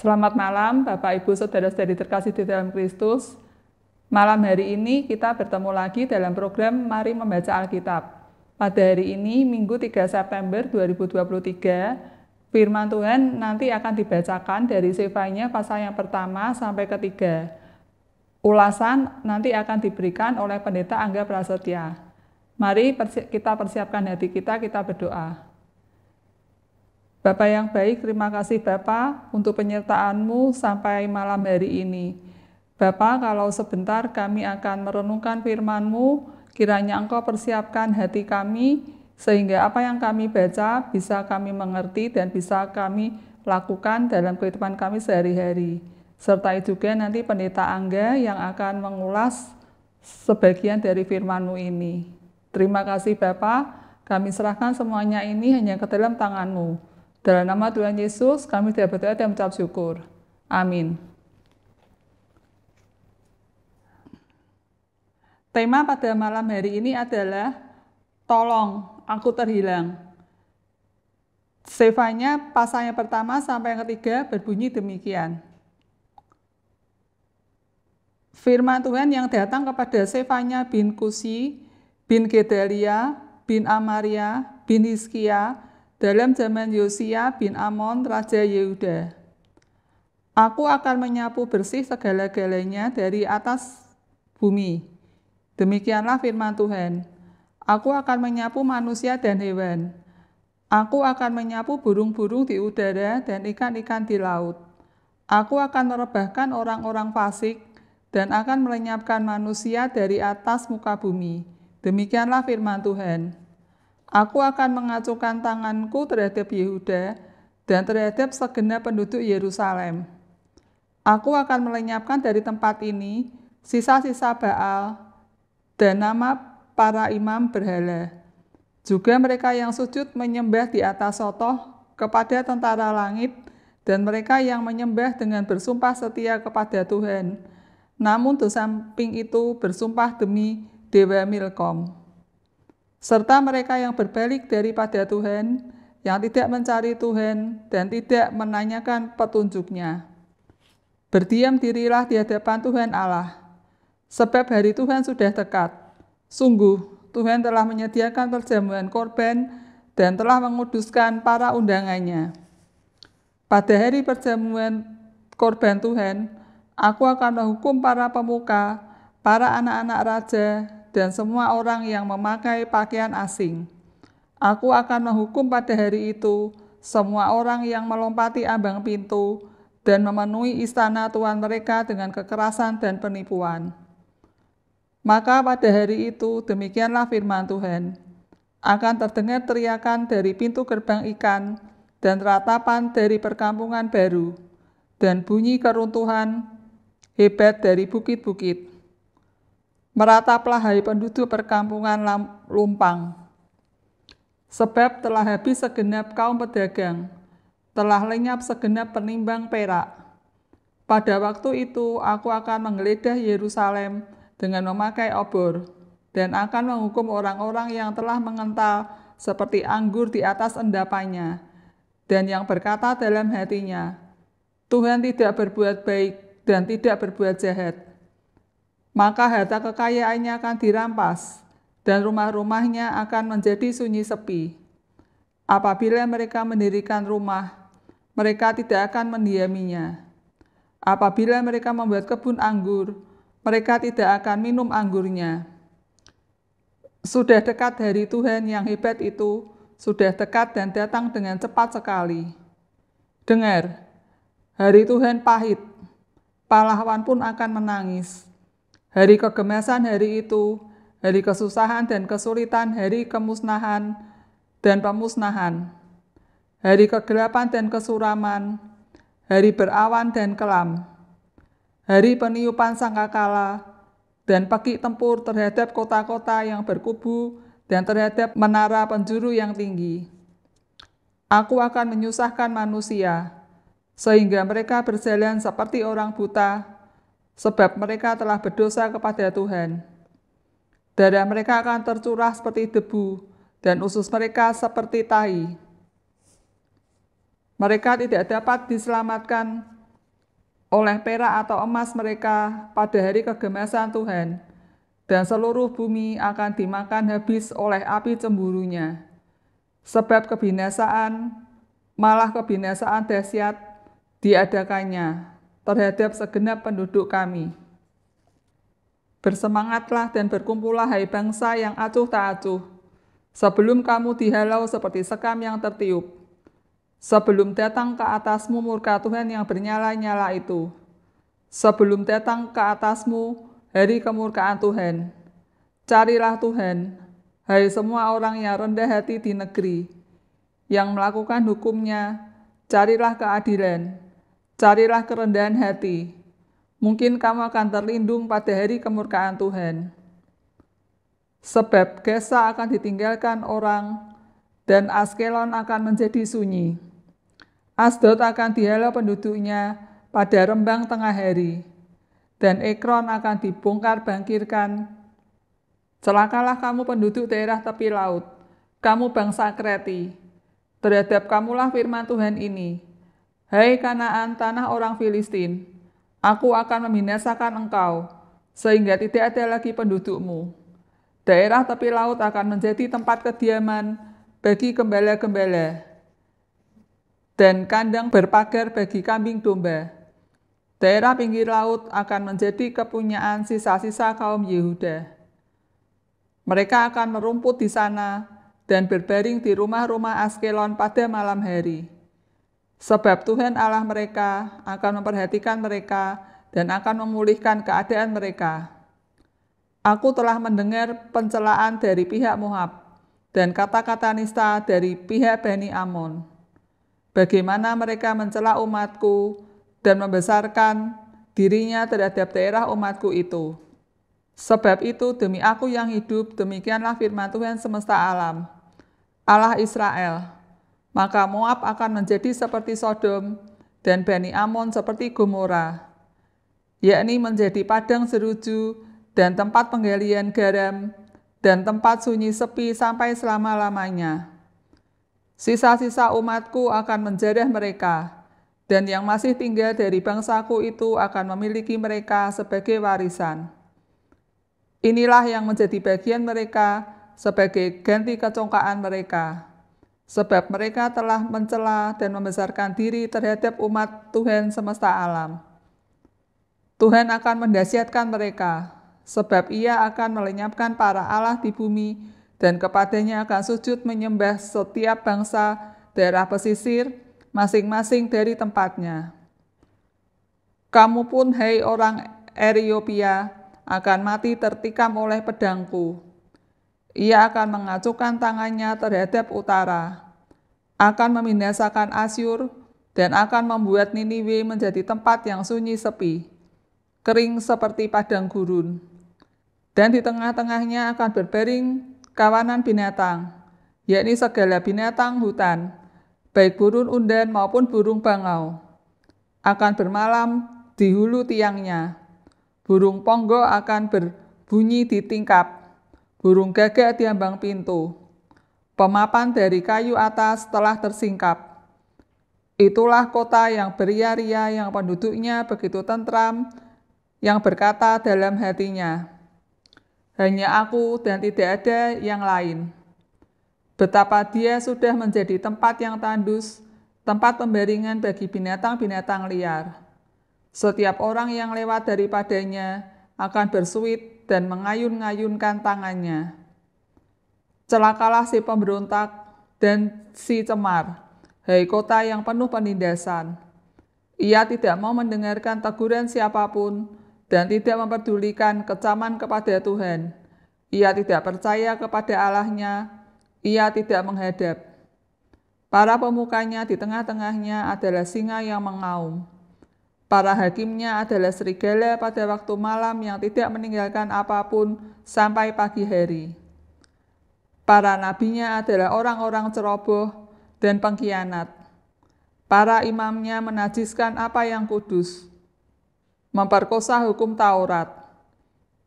Selamat malam Bapak Ibu Saudara-saudari terkasih di dalam Kristus. Malam hari ini kita bertemu lagi dalam program Mari Membaca Alkitab. Pada hari ini Minggu 3 September 2023, firman Tuhan nanti akan dibacakan dari Sefanya pasal yang pertama sampai ketiga. Ulasan nanti akan diberikan oleh Pendeta Angga Prasetya. Mari persi kita persiapkan hati kita, kita berdoa. Bapak yang baik, terima kasih Bapak untuk penyertaanmu sampai malam hari ini. Bapak, kalau sebentar kami akan merenungkan firmanmu. kiranya Engkau persiapkan hati kami, sehingga apa yang kami baca bisa kami mengerti dan bisa kami lakukan dalam kehidupan kami sehari-hari. Serta juga nanti pendeta Angga yang akan mengulas sebagian dari firmanmu ini. Terima kasih Bapak, kami serahkan semuanya ini hanya ke dalam tanganmu. Dalam nama Tuhan Yesus, kami tidak berdoa dan mengucap syukur. Amin. Tema pada malam hari ini adalah Tolong, aku terhilang. Sefanya pasal yang pertama sampai yang ketiga berbunyi demikian. Firman Tuhan yang datang kepada Sefanya bin Kusi, bin Gedalia, bin Amaria, bin Hiskia, dalam zaman Yosia bin Amon, Raja Yehuda. Aku akan menyapu bersih segala-galanya dari atas bumi. Demikianlah firman Tuhan. Aku akan menyapu manusia dan hewan. Aku akan menyapu burung-burung di udara dan ikan-ikan di laut. Aku akan merebahkan orang-orang fasik dan akan melenyapkan manusia dari atas muka bumi. Demikianlah firman Tuhan. Aku akan mengacukan tanganku terhadap Yehuda dan terhadap segenap penduduk Yerusalem. Aku akan melenyapkan dari tempat ini sisa-sisa Baal dan nama para imam berhala. Juga mereka yang sujud menyembah di atas sotoh kepada tentara langit dan mereka yang menyembah dengan bersumpah setia kepada Tuhan. Namun di samping itu bersumpah demi Dewa Milkom serta mereka yang berbalik daripada Tuhan, yang tidak mencari Tuhan dan tidak menanyakan petunjuknya. Berdiam dirilah di hadapan Tuhan Allah, sebab hari Tuhan sudah dekat. Sungguh, Tuhan telah menyediakan perjamuan korban dan telah menguduskan para undangannya. Pada hari perjamuan korban Tuhan, aku akan menghukum para pemuka, para anak-anak raja, dan semua orang yang memakai pakaian asing. Aku akan menghukum pada hari itu semua orang yang melompati ambang pintu dan memenuhi istana tuan mereka dengan kekerasan dan penipuan. Maka pada hari itu demikianlah firman Tuhan. Akan terdengar teriakan dari pintu gerbang ikan dan ratapan dari perkampungan baru dan bunyi keruntuhan hebat dari bukit-bukit. Merataplah hai penduduk perkampungan lumpang. Sebab telah habis segenap kaum pedagang, telah lenyap segenap penimbang perak. Pada waktu itu aku akan menggeledah Yerusalem dengan memakai obor dan akan menghukum orang-orang yang telah mengental seperti anggur di atas endapannya dan yang berkata dalam hatinya, Tuhan tidak berbuat baik dan tidak berbuat jahat maka harta kekayaannya akan dirampas dan rumah-rumahnya akan menjadi sunyi sepi. Apabila mereka mendirikan rumah, mereka tidak akan mendiaminya. Apabila mereka membuat kebun anggur, mereka tidak akan minum anggurnya. Sudah dekat hari Tuhan yang hebat itu, sudah dekat dan datang dengan cepat sekali. Dengar, hari Tuhan pahit, pahlawan pun akan menangis hari kegemasan hari itu, hari kesusahan dan kesulitan, hari kemusnahan dan pemusnahan, hari kegelapan dan kesuraman, hari berawan dan kelam, hari peniupan sangkakala, dan pagi tempur terhadap kota-kota yang berkubu dan terhadap menara penjuru yang tinggi. Aku akan menyusahkan manusia, sehingga mereka berjalan seperti orang buta sebab mereka telah berdosa kepada Tuhan. Darah mereka akan tercurah seperti debu, dan usus mereka seperti tai. Mereka tidak dapat diselamatkan oleh perak atau emas mereka pada hari kegemasan Tuhan, dan seluruh bumi akan dimakan habis oleh api cemburunya. Sebab kebinasaan, malah kebinasaan dahsyat diadakannya terhadap segenap penduduk kami. Bersemangatlah dan berkumpullah hai bangsa yang acuh tak acuh, sebelum kamu dihalau seperti sekam yang tertiup, sebelum datang ke atasmu murka Tuhan yang bernyala-nyala itu, sebelum datang ke atasmu hari kemurkaan Tuhan. Carilah Tuhan, hai semua orang yang rendah hati di negeri, yang melakukan hukumnya, carilah keadilan, Carilah kerendahan hati. Mungkin kamu akan terlindung pada hari kemurkaan Tuhan. Sebab Gesa akan ditinggalkan orang dan Askelon akan menjadi sunyi. Asdod akan dihalau penduduknya pada rembang tengah hari dan Ekron akan dibongkar bangkirkan. Celakalah kamu penduduk daerah tepi laut, kamu bangsa Kreti. Terhadap kamulah firman Tuhan ini Hei Kanaan, tanah orang Filistin, aku akan membinasakan engkau, sehingga tidak ada lagi pendudukmu. Daerah tepi laut akan menjadi tempat kediaman bagi gembala-gembala, dan kandang berpagar bagi kambing domba. Daerah pinggir laut akan menjadi kepunyaan sisa-sisa kaum Yehuda. Mereka akan merumput di sana dan berbaring di rumah-rumah Askelon pada malam hari.' Sebab Tuhan Allah mereka akan memperhatikan mereka dan akan memulihkan keadaan mereka. Aku telah mendengar pencelaan dari pihak Moab dan kata-kata nista dari pihak Bani Amon. Bagaimana mereka mencela umatku dan membesarkan dirinya terhadap daerah umatku itu. Sebab itu demi aku yang hidup, demikianlah firman Tuhan semesta alam, Allah Israel. Maka Moab akan menjadi seperti Sodom dan Bani Amon seperti Gomora, yakni menjadi padang seruju dan tempat penggalian garam dan tempat sunyi sepi sampai selama-lamanya. Sisa-sisa umatku akan menjarah mereka, dan yang masih tinggal dari bangsaku itu akan memiliki mereka sebagai warisan. Inilah yang menjadi bagian mereka sebagai ganti kecongkaan mereka.' sebab mereka telah mencela dan membesarkan diri terhadap umat Tuhan semesta alam. Tuhan akan mendasiatkan mereka, sebab ia akan melenyapkan para Allah di bumi, dan kepadanya akan sujud menyembah setiap bangsa daerah pesisir, masing-masing dari tempatnya. Kamu pun, hei orang Eriopia, akan mati tertikam oleh pedangku, ia akan mengacukan tangannya terhadap utara, akan membinasakan Asyur, dan akan membuat Niniwe menjadi tempat yang sunyi sepi, kering seperti padang gurun. Dan di tengah-tengahnya akan berbaring kawanan binatang, yakni segala binatang hutan, baik burung undan maupun burung bangau. Akan bermalam di hulu tiangnya. Burung ponggo akan berbunyi di tingkap burung gagak di ambang pintu. Pemapan dari kayu atas telah tersingkap. Itulah kota yang beria-ria yang penduduknya begitu tentram, yang berkata dalam hatinya, Hanya aku dan tidak ada yang lain. Betapa dia sudah menjadi tempat yang tandus, tempat pembaringan bagi binatang-binatang liar. Setiap orang yang lewat daripadanya akan bersuit dan mengayun-ngayunkan tangannya. Celakalah si pemberontak dan si cemar, hei kota yang penuh penindasan. Ia tidak mau mendengarkan teguran siapapun dan tidak memperdulikan kecaman kepada Tuhan. Ia tidak percaya kepada Allahnya, ia tidak menghadap. Para pemukanya di tengah-tengahnya adalah singa yang mengaum. Para hakimnya adalah serigala pada waktu malam yang tidak meninggalkan apapun sampai pagi hari. Para nabinya adalah orang-orang ceroboh dan pengkhianat. Para imamnya menajiskan apa yang kudus, memperkosa hukum Taurat.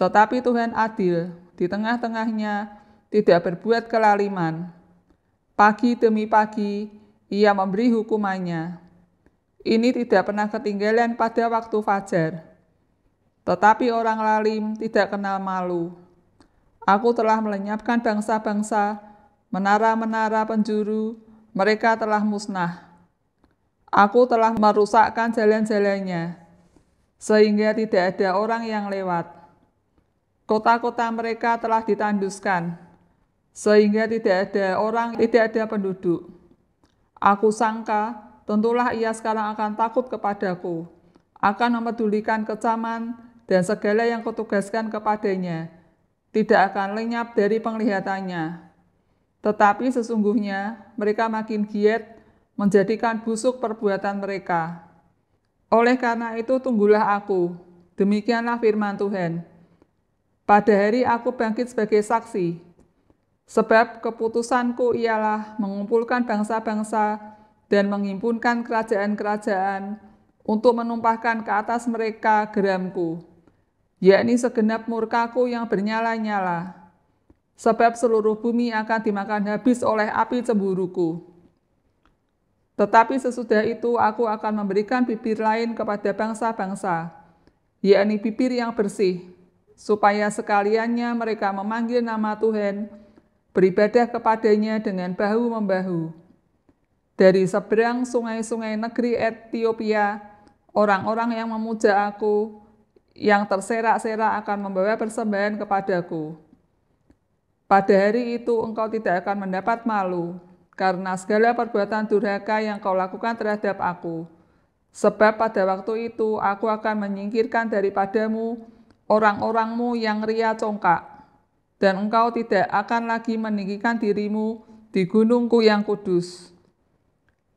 Tetapi Tuhan adil, di tengah-tengahnya tidak berbuat kelaliman. Pagi demi pagi, ia memberi hukumannya ini tidak pernah ketinggalan pada waktu fajar. Tetapi orang lalim tidak kenal malu. Aku telah melenyapkan bangsa-bangsa, menara-menara penjuru, mereka telah musnah. Aku telah merusakkan jalan-jalannya, sehingga tidak ada orang yang lewat. Kota-kota mereka telah ditanduskan, sehingga tidak ada orang, tidak ada penduduk. Aku sangka Tentulah ia sekarang akan takut kepadaku, akan memedulikan kecaman dan segala yang kutugaskan kepadanya, tidak akan lenyap dari penglihatannya. Tetapi sesungguhnya mereka makin giat menjadikan busuk perbuatan mereka. Oleh karena itu tunggulah aku, demikianlah firman Tuhan. Pada hari aku bangkit sebagai saksi, sebab keputusanku ialah mengumpulkan bangsa-bangsa dan menghimpunkan kerajaan-kerajaan untuk menumpahkan ke atas mereka geramku, yakni segenap murkaku yang bernyala-nyala. Sebab seluruh bumi akan dimakan habis oleh api cemburuku. Tetapi sesudah itu aku akan memberikan bibir lain kepada bangsa-bangsa, yakni bibir yang bersih, supaya sekaliannya mereka memanggil nama Tuhan, beribadah kepadanya dengan bahu-membahu dari seberang sungai-sungai negeri Ethiopia, orang-orang yang memuja aku, yang terserak-serak akan membawa persembahan kepadaku. Pada hari itu engkau tidak akan mendapat malu, karena segala perbuatan durhaka yang kau lakukan terhadap aku. Sebab pada waktu itu aku akan menyingkirkan daripadamu orang-orangmu yang ria congkak, dan engkau tidak akan lagi meninggikan dirimu di gunungku yang kudus.'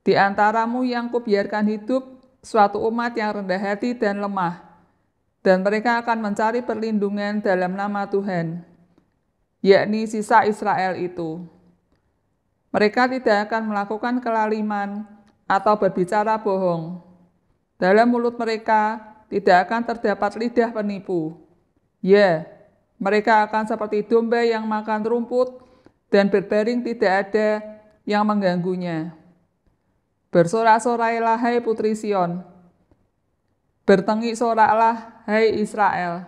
Di antaramu yang kubiarkan hidup suatu umat yang rendah hati dan lemah, dan mereka akan mencari perlindungan dalam nama Tuhan, yakni sisa Israel itu. Mereka tidak akan melakukan kelaliman atau berbicara bohong. Dalam mulut mereka tidak akan terdapat lidah penipu. Ya, mereka akan seperti domba yang makan rumput dan berbaring tidak ada yang mengganggunya. Bersorak-sorailah hai putri Sion. Bertengik soraklah hai Israel.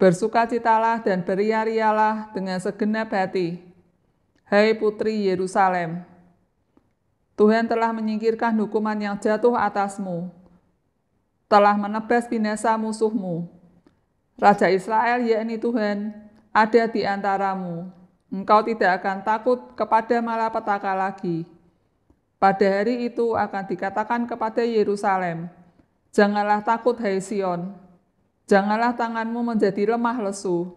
Bersukacitalah dan beriarialah dengan segenap hati. Hai putri Yerusalem. Tuhan telah menyingkirkan hukuman yang jatuh atasmu. Telah menebas binasa musuhmu. Raja Israel yakni Tuhan ada di antaramu. Engkau tidak akan takut kepada malapetaka lagi. Pada hari itu akan dikatakan kepada Yerusalem, Janganlah takut hai Sion, janganlah tanganmu menjadi lemah lesu.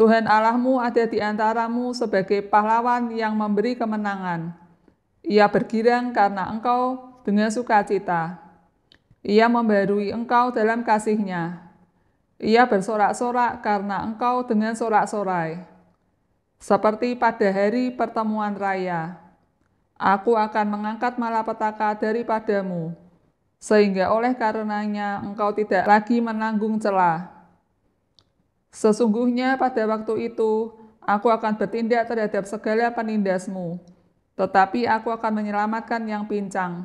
Tuhan Allahmu ada di antaramu sebagai pahlawan yang memberi kemenangan. Ia bergirang karena engkau dengan sukacita. Ia membarui engkau dalam kasihnya. Ia bersorak-sorak karena engkau dengan sorak-sorai. Seperti pada hari pertemuan raya Aku akan mengangkat malapetaka daripadamu, sehingga oleh karenanya engkau tidak lagi menanggung celah. Sesungguhnya pada waktu itu aku akan bertindak terhadap segala penindasmu, tetapi aku akan menyelamatkan yang pincang,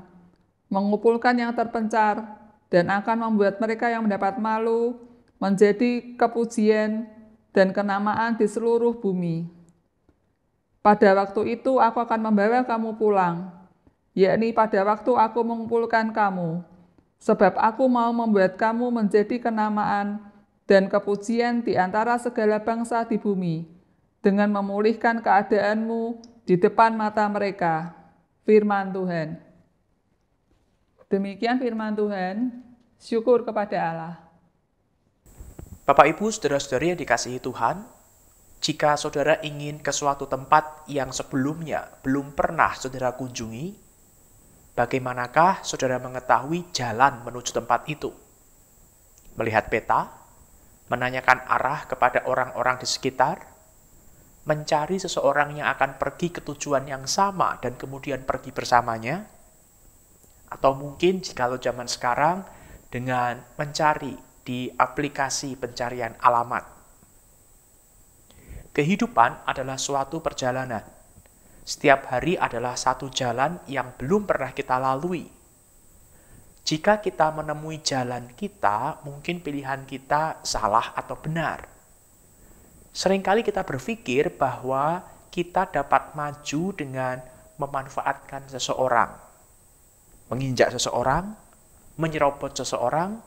mengumpulkan yang terpencar, dan akan membuat mereka yang mendapat malu menjadi kepujian dan kenamaan di seluruh bumi. Pada waktu itu aku akan membawa kamu pulang, yakni pada waktu aku mengumpulkan kamu, sebab aku mau membuat kamu menjadi kenamaan dan kepujian di antara segala bangsa di bumi, dengan memulihkan keadaanmu di depan mata mereka. Firman Tuhan. Demikian firman Tuhan, syukur kepada Allah. Bapak Ibu, saudara-saudari yang dikasihi Tuhan, jika saudara ingin ke suatu tempat yang sebelumnya belum pernah saudara kunjungi, bagaimanakah saudara mengetahui jalan menuju tempat itu? Melihat peta, menanyakan arah kepada orang-orang di sekitar, mencari seseorang yang akan pergi ke tujuan yang sama dan kemudian pergi bersamanya, atau mungkin jika lo zaman sekarang dengan mencari di aplikasi pencarian alamat Kehidupan adalah suatu perjalanan. Setiap hari adalah satu jalan yang belum pernah kita lalui. Jika kita menemui jalan kita, mungkin pilihan kita salah atau benar. Seringkali kita berpikir bahwa kita dapat maju dengan memanfaatkan seseorang, menginjak seseorang, menyerobot seseorang,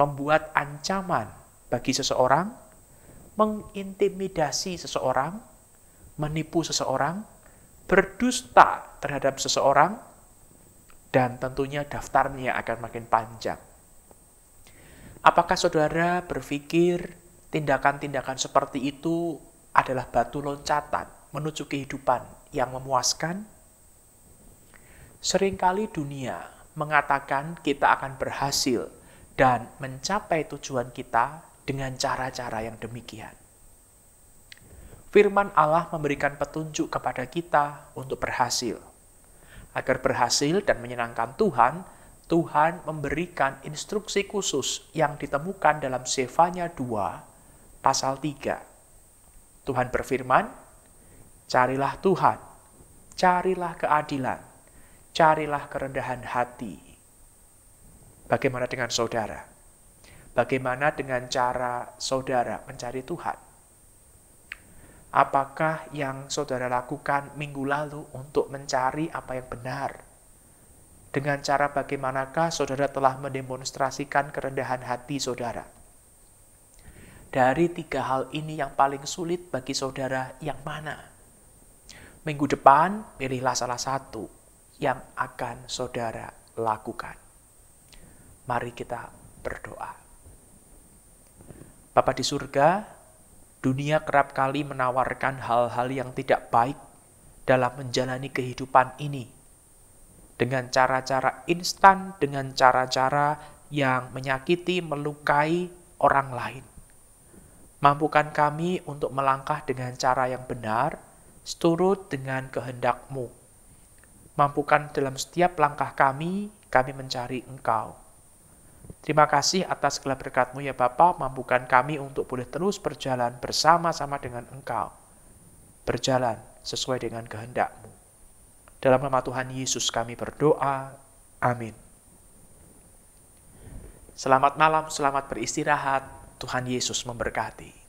membuat ancaman bagi seseorang, mengintimidasi seseorang, menipu seseorang, berdusta terhadap seseorang, dan tentunya daftarnya akan makin panjang. Apakah saudara berpikir tindakan-tindakan seperti itu adalah batu loncatan menuju kehidupan yang memuaskan? Seringkali dunia mengatakan kita akan berhasil dan mencapai tujuan kita dengan cara-cara yang demikian. Firman Allah memberikan petunjuk kepada kita untuk berhasil. Agar berhasil dan menyenangkan Tuhan, Tuhan memberikan instruksi khusus yang ditemukan dalam Sefanya 2 pasal 3. Tuhan berfirman, "Carilah Tuhan, carilah keadilan, carilah kerendahan hati." Bagaimana dengan saudara? Bagaimana dengan cara saudara mencari Tuhan? Apakah yang saudara lakukan minggu lalu untuk mencari apa yang benar? Dengan cara bagaimanakah saudara telah mendemonstrasikan kerendahan hati saudara? Dari tiga hal ini yang paling sulit bagi saudara yang mana? Minggu depan, pilihlah salah satu yang akan saudara lakukan. Mari kita berdoa. Bapak di surga, dunia kerap kali menawarkan hal-hal yang tidak baik dalam menjalani kehidupan ini. Dengan cara-cara instan, dengan cara-cara yang menyakiti, melukai orang lain. Mampukan kami untuk melangkah dengan cara yang benar, seturut dengan kehendakMu. Mampukan dalam setiap langkah kami, kami mencari Engkau Terima kasih atas segala berkatmu ya Bapa, mampukan kami untuk boleh terus berjalan bersama-sama dengan Engkau. Berjalan sesuai dengan kehendakmu. Dalam nama Tuhan Yesus kami berdoa. Amin. Selamat malam, selamat beristirahat. Tuhan Yesus memberkati.